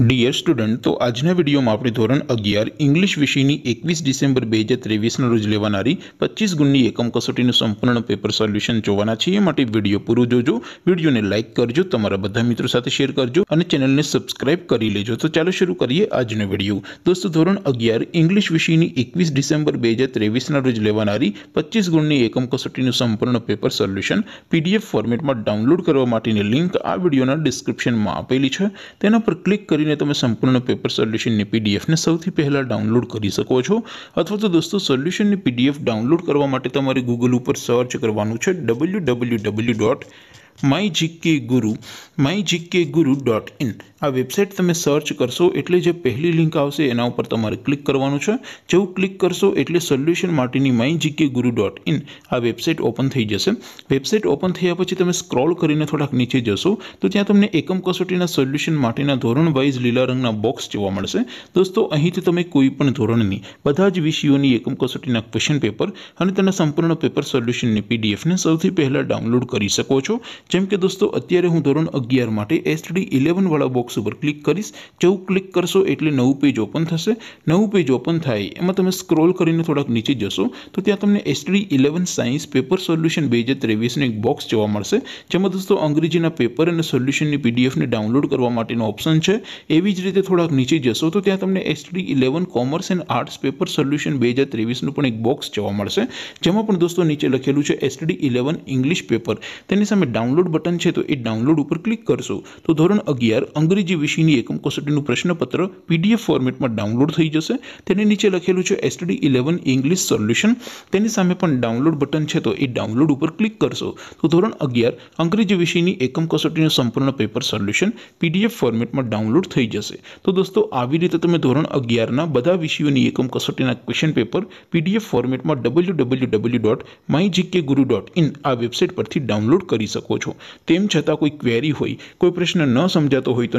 Dear student તો આજના વિડીયોમાં આપણે ધોરણ અગિયાર ઇંગ્લિશ વિષયની એકવીસ ડિસેમ્બર બે હજાર ત્રેવીસના રોજ લેવાનારી પચીસ ગુણની એકમ કસોટીનું સંપૂર્ણ પેપર સોલ્યુશન જોવાના છે એ માટે વિડીયો પૂરો જોજો વિડીયોને લાઇક કરજો તમારા બધા મિત્રો સાથે શેર કરજો અને ચેનલને સબસ્ક્રાઇબ કરી લેજો તો ચાલો શરૂ કરીએ આજનો વિડીયો દોસ્તો ધોરણ અગિયાર ઇંગ્લિશ વિષયની એકવીસ ડિસેમ્બર બે હજાર ત્રેવીસના રોજ લેવાનારી પચીસ ગુણની એકમ કસોટીનું સંપૂર્ણ પેપર સોલ્યુશન પીડીએફ ફોર્મેટમાં ડાઉનલોડ કરવા માટેની લિંક આ વિડીયોના ડિસ્ક્રિપ્શનમાં આપેલી છે તેના પર ક્લિક કરી ને તો મેં સંપૂર્ણ પેપર સોલ્યુશન ને પીડીએફ ને સૌથી પહેલા ડાઉનલોડ કરી શકો છો અથવા તો દોસ્તો સોલ્યુશન ને પીડીએફ ડાઉનલોડ કરવા માટે તમારે Google ઉપર સર્ચ કરવાનું છે www. mygkguru mygkguru.in આ વેબસાઈટ તમે સર્ચ કરશો એટલે જે પહેલી લિંક આવશે એના ઉપર તમારે ક્લિક કરવાનું છે જેઉ ક્લિક કરશો એટલે સોલ્યુશન માટીની maingkguru.in આ વેબસાઈટ ઓપન થઈ જશે વેબસાઈટ ઓપન થઈયા પછી તમે સ્ક્રોલ કરીને થોડક નીચે જશો તો ત્યાં તમને એકમ કસોટીના સોલ્યુશન માટીના ધોરણ वाइज લીલા રંગના બોક્સ જોવા મળશે દોસ્તો અહીંથી તમે કોઈ પણ ધોરણની બધા જ વિષયોની એકમ કસોટીના ક્વેશ્ચન પેપર અને તેના સંપૂર્ણ પેપર સોલ્યુશનની પીડીએફને સૌથી પહેલા ડાઉનલોડ કરી શકો છો જેમ કે દોસ્તો અત્યારે હું ધોરણ 11 માટે STD 11 વાળા બોક્સ સુપર ક્લિક કરિસ જેવ ક્લિક કરશો એટલે નવું પેજ ઓપન થશે નવું પેજ ઓપન થાય એમાં તમે સ્ક્રોલ કરીને થોડક નીચે જશો તો ત્યાં તમને STD 11 સાયન્સ પેપર સોલ્યુશન 2023 ને એક બોક્સ જોવા મળશે જેમાં દોસ્તો અંગ્રેજીના પેપર અને સોલ્યુશનની પીડીએફ ને ડાઉનલોડ કરવા માટેનો ઓપ્શન છે એવી જ રીતે થોડક નીચે જશો તો ત્યાં તમને STD 11 commerce and arts paper solution 2023 નું પણ એક બોક્સ જોવા મળશે જેમાં પણ દોસ્તો નીચે લખેલું છે STD 11 ઇંગ્લિશ પેપર તેની સાથે ડાઉનલોડ બટન છે તો એ ડાઉનલોડ ઉપર ક્લિક કરશો તો ધોરણ 11 અંગ્રેજી जी विषयनी एकम कसोटीनो प्रश्न पत्र पीडीएफ फॉर्मेट में डाउनलोड થઈ જશે તેની નીચે લખેલું છે STD 11 ઇંગ્લિશ સોલ્યુશન તેની સામે પણ ડાઉનલોડ બટન છે તો ઈ ડાઉનલોડ ઉપર ક્લિક કરશો તો ધોરણ 11 અંગ્રેજી વિષયની એકમ કસોટીનું સંપૂર્ણ પેપર સોલ્યુશન પીડીએફ ફોર્મેટમાં ડાઉનલોડ થઈ જશે તો દોસ્તો આવી રીતે તમે ધોરણ 11 ના બધા વિષયોની એકમ કસોટીના ક્વેશ્ચન પેપર પીડીએફ ફોર્મેટમાં www.mygkguru.in આ વેબસાઈટ પરથી ડાઉનલોડ કરી શકો છો તેમ છતાં કોઈ ક્વેરી હોય કોઈ પ્રશ્ન ન સમજતો હોય તો